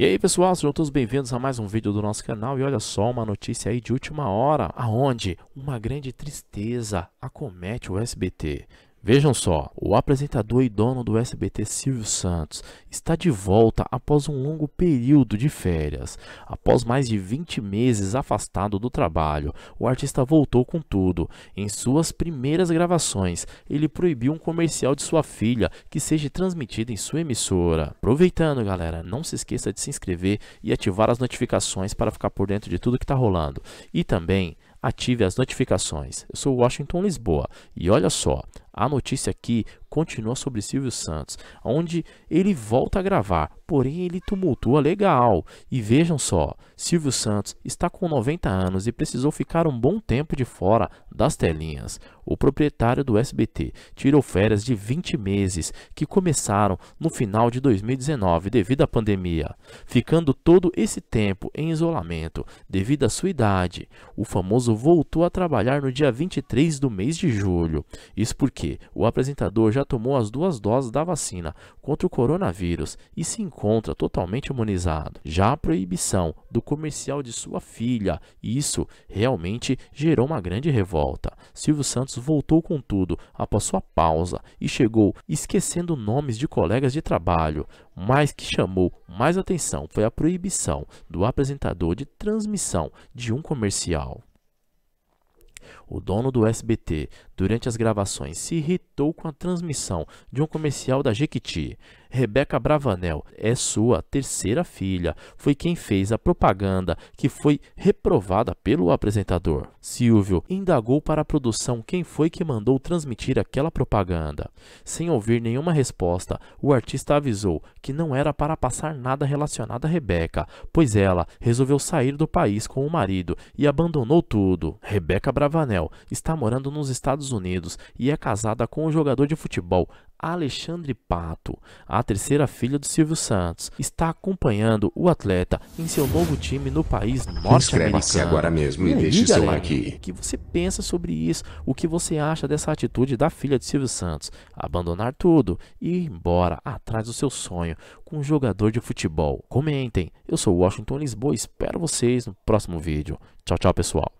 E aí pessoal, sejam todos bem-vindos a mais um vídeo do nosso canal e olha só uma notícia aí de última hora, aonde uma grande tristeza acomete o SBT. Vejam só, o apresentador e dono do SBT Silvio Santos está de volta após um longo período de férias. Após mais de 20 meses afastado do trabalho, o artista voltou com tudo. Em suas primeiras gravações, ele proibiu um comercial de sua filha que seja transmitido em sua emissora. Aproveitando, galera, não se esqueça de se inscrever e ativar as notificações para ficar por dentro de tudo que está rolando. E também ative as notificações. Eu sou Washington Lisboa e olha só, a notícia aqui continua sobre Silvio Santos, onde ele volta a gravar Porém, ele tumultua legal. E vejam só, Silvio Santos está com 90 anos e precisou ficar um bom tempo de fora das telinhas. O proprietário do SBT tirou férias de 20 meses, que começaram no final de 2019 devido à pandemia, ficando todo esse tempo em isolamento devido à sua idade. O famoso voltou a trabalhar no dia 23 do mês de julho. Isso porque o apresentador já tomou as duas doses da vacina contra o coronavírus e se encontra totalmente harmonizado. Já a proibição do comercial de sua filha, isso realmente gerou uma grande revolta. Silvio Santos voltou com tudo após sua pausa e chegou esquecendo nomes de colegas de trabalho, mas que chamou mais atenção foi a proibição do apresentador de transmissão de um comercial. O dono do SBT, durante as gravações, se irritou com a transmissão de um comercial da Jequiti. Rebeca Bravanel é sua terceira filha. Foi quem fez a propaganda que foi reprovada pelo apresentador. Silvio indagou para a produção quem foi que mandou transmitir aquela propaganda. Sem ouvir nenhuma resposta, o artista avisou que não era para passar nada relacionado a Rebeca, pois ela resolveu sair do país com o marido e abandonou tudo. Rebeca Bravanel está morando nos Estados Unidos e é casada com o jogador de futebol Alexandre Pato, a terceira filha do Silvio Santos, está acompanhando o atleta em seu novo time no país norte-americano. Inscreva-se agora mesmo e, e aí, deixe galera, seu like. O que você pensa sobre isso? O que você acha dessa atitude da filha de Silvio Santos? Abandonar tudo e ir embora atrás do seu sonho com um jogador de futebol. Comentem. Eu sou Washington Lisboa e espero vocês no próximo vídeo. Tchau, tchau, pessoal.